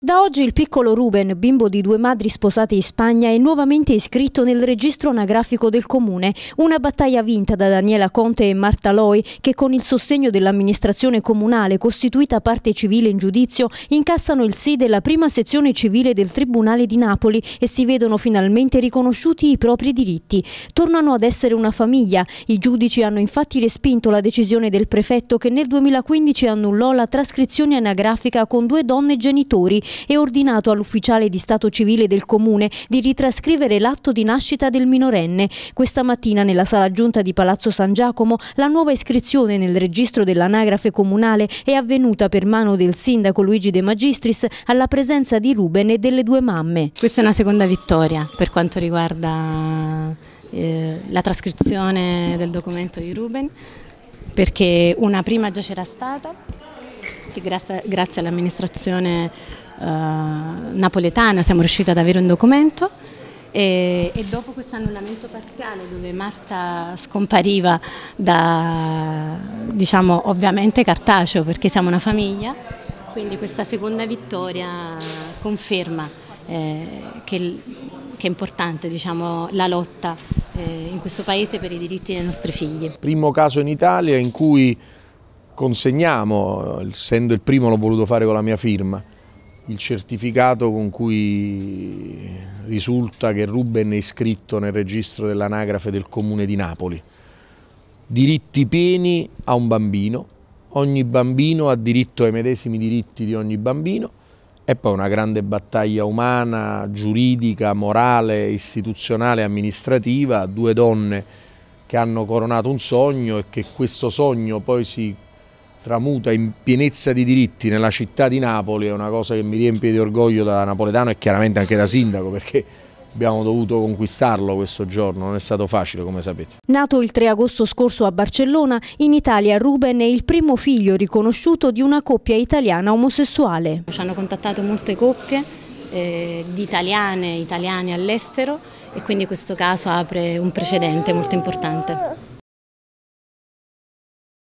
Da oggi il piccolo Ruben, bimbo di due madri sposate in Spagna, è nuovamente iscritto nel registro anagrafico del comune. Una battaglia vinta da Daniela Conte e Marta Loi, che con il sostegno dell'amministrazione comunale, costituita parte civile in giudizio, incassano il sì della prima sezione civile del Tribunale di Napoli e si vedono finalmente riconosciuti i propri diritti. Tornano ad essere una famiglia. I giudici hanno infatti respinto la decisione del prefetto che nel 2015 annullò la trascrizione anagrafica con due donne genitori e ordinato all'ufficiale di Stato civile del Comune di ritrascrivere l'atto di nascita del minorenne. Questa mattina nella sala giunta di Palazzo San Giacomo la nuova iscrizione nel registro dell'anagrafe comunale è avvenuta per mano del sindaco Luigi De Magistris alla presenza di Ruben e delle due mamme. Questa è una seconda vittoria per quanto riguarda eh, la trascrizione del documento di Ruben perché una prima già c'era stata che grazie, grazie all'amministrazione eh, napoletana, siamo riusciti ad avere un documento e, e dopo questo annullamento parziale dove Marta scompariva da, diciamo, ovviamente cartaceo perché siamo una famiglia, quindi questa seconda vittoria conferma eh, che, che, è importante diciamo, la lotta eh, in questo paese per i diritti dei nostri figli. Primo caso in Italia in cui consegniamo, essendo il primo l'ho voluto fare con la mia firma, il certificato con cui risulta che Ruben è iscritto nel registro dell'anagrafe del comune di Napoli. Diritti pieni a un bambino, ogni bambino ha diritto ai medesimi diritti di ogni bambino e poi una grande battaglia umana, giuridica, morale, istituzionale, amministrativa, due donne che hanno coronato un sogno e che questo sogno poi si tramuta in pienezza di diritti nella città di Napoli è una cosa che mi riempie di orgoglio da napoletano e chiaramente anche da sindaco perché Abbiamo dovuto conquistarlo questo giorno, non è stato facile come sapete. Nato il 3 agosto scorso a Barcellona, in Italia Ruben è il primo figlio riconosciuto di una coppia italiana omosessuale. Ci hanno contattato molte coppie eh, di italiane, italiani all'estero e quindi questo caso apre un precedente molto importante.